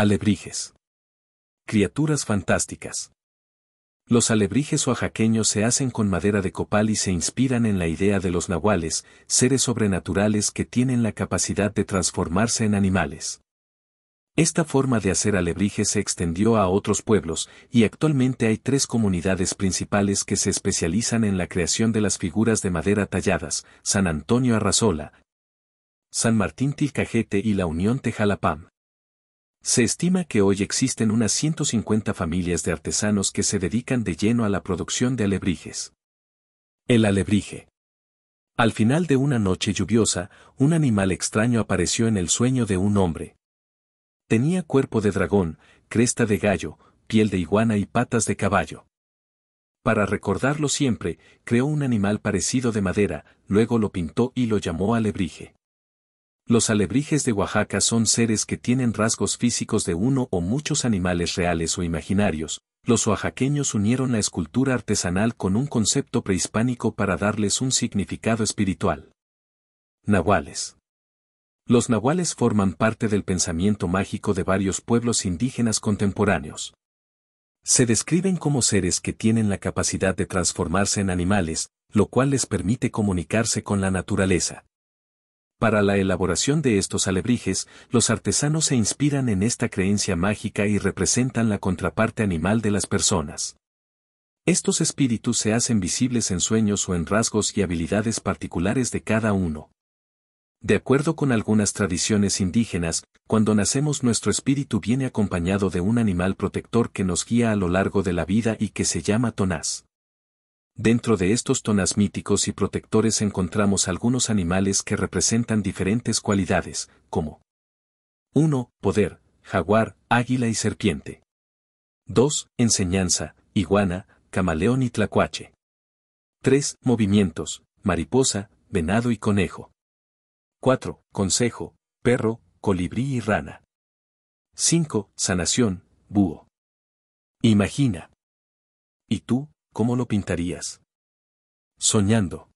Alebrijes. Criaturas fantásticas. Los alebrijes oaxaqueños se hacen con madera de copal y se inspiran en la idea de los nahuales, seres sobrenaturales que tienen la capacidad de transformarse en animales. Esta forma de hacer alebrijes se extendió a otros pueblos, y actualmente hay tres comunidades principales que se especializan en la creación de las figuras de madera talladas, San Antonio Arrazola, San Martín Tilcajete y la Unión Tejalapam. Se estima que hoy existen unas 150 familias de artesanos que se dedican de lleno a la producción de alebrijes. El alebrije. Al final de una noche lluviosa, un animal extraño apareció en el sueño de un hombre. Tenía cuerpo de dragón, cresta de gallo, piel de iguana y patas de caballo. Para recordarlo siempre, creó un animal parecido de madera, luego lo pintó y lo llamó alebrije. Los alebrijes de Oaxaca son seres que tienen rasgos físicos de uno o muchos animales reales o imaginarios. Los oaxaqueños unieron la escultura artesanal con un concepto prehispánico para darles un significado espiritual. Nahuales. Los nahuales forman parte del pensamiento mágico de varios pueblos indígenas contemporáneos. Se describen como seres que tienen la capacidad de transformarse en animales, lo cual les permite comunicarse con la naturaleza. Para la elaboración de estos alebrijes, los artesanos se inspiran en esta creencia mágica y representan la contraparte animal de las personas. Estos espíritus se hacen visibles en sueños o en rasgos y habilidades particulares de cada uno. De acuerdo con algunas tradiciones indígenas, cuando nacemos nuestro espíritu viene acompañado de un animal protector que nos guía a lo largo de la vida y que se llama tonás. Dentro de estos tonas míticos y protectores encontramos algunos animales que representan diferentes cualidades, como 1. Poder, jaguar, águila y serpiente. 2. Enseñanza, iguana, camaleón y tlacuache. 3. Movimientos, mariposa, venado y conejo. 4. Consejo, perro, colibrí y rana. 5. Sanación, búho. Imagina. ¿Y tú, ¿cómo lo pintarías? Soñando.